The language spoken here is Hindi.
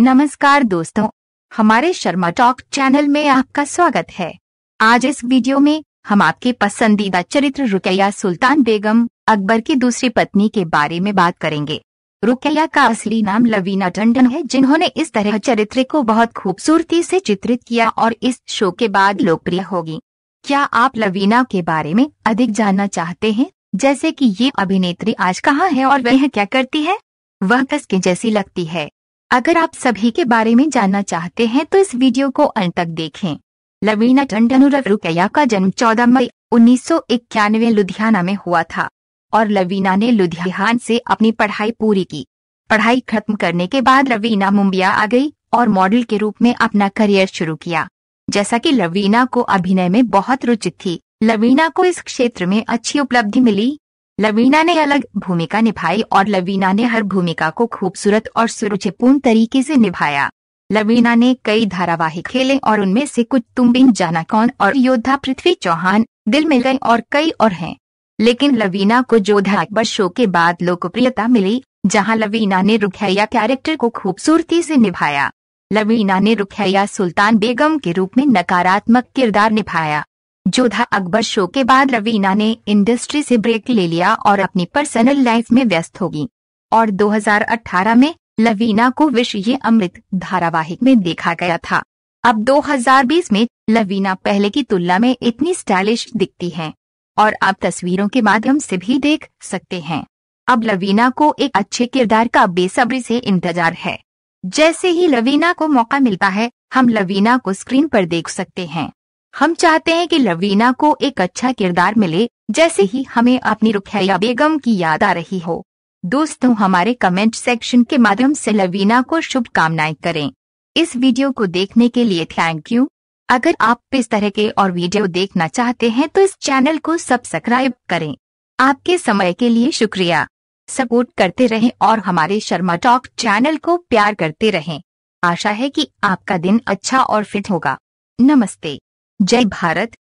नमस्कार दोस्तों हमारे शर्मा टॉक चैनल में आपका स्वागत है आज इस वीडियो में हम आपके पसंदीदा चरित्र रुकैया सुल्तान बेगम अकबर की दूसरी पत्नी के बारे में बात करेंगे रुकैया का असली नाम लवीना टंडन है जिन्होंने इस तरह चरित्र को बहुत खूबसूरती से चित्रित किया और इस शो के बाद लोकप्रिय होगी क्या आप लवीना के बारे में अधिक जानना चाहते हैं जैसे कि ये अभिनेत्री आज कहाँ है और वह क्या करती है वह कसके जैसी लगती है अगर आप सभी के बारे में जानना चाहते हैं तो इस वीडियो को अंत तक देखें लवीना टंडन रुकैया का जन्म 14 मई उन्नीस लुधियाना में हुआ था और लवीना ने लुधियान से अपनी पढ़ाई पूरी की पढ़ाई खत्म करने के बाद लवीना मुंबई आ गई और मॉडल के रूप में अपना करियर शुरू किया जैसा कि लवीना को अभिनय में बहुत रुचि थी लवीना को इस क्षेत्र में अच्छी उपलब्धि मिली लवीना ने अलग भूमिका निभाई और लवीना ने हर भूमिका को खूबसूरत और सुरुचिपूर्ण तरीके से निभाया लवीना ने कई धारावाहिक खेले और उनमें से कुछ तुम बिन जाना कौन और योद्धा पृथ्वी चौहान दिल मिल गए और कई और हैं लेकिन लवीना को जोधा अकबर शो के बाद लोकप्रियता मिली जहां लवीना ने रुखैया कैरेक्टर को खूबसूरती से निभाया लवीना ने रुखैया सुल्तान बेगम के रूप में नकारात्मक किरदार निभाया जोधा अकबर शो के बाद रवीना ने इंडस्ट्री से ब्रेक ले लिया और अपनी पर्सनल लाइफ में व्यस्त होगी और 2018 में लवीना को विश्व ये अमृत धारावाहिक में देखा गया था अब 2020 में लवीना पहले की तुलना में इतनी स्टाइलिश दिखती हैं और आप तस्वीरों के माध्यम से भी देख सकते हैं अब लवीना को एक अच्छे किरदार का बेसब्री से इंतजार है जैसे ही लवीना को मौका मिलता है हम लवीना को स्क्रीन पर देख सकते हैं हम चाहते हैं कि लवीना को एक अच्छा किरदार मिले जैसे ही हमें अपनी रुखैया बेगम की याद आ रही हो दोस्तों हमारे कमेंट सेक्शन के माध्यम से लवीना को शुभकामनाएं करें इस वीडियो को देखने के लिए थैंक यू अगर आप इस तरह के और वीडियो देखना चाहते हैं तो इस चैनल को सब्सक्राइब करें आपके समय के लिए शुक्रिया सपोर्ट करते रहें और हमारे शर्मा टॉक चैनल को प्यार करते रहें आशा है कि आपका दिन अच्छा और फिट होगा नमस्ते जय भारत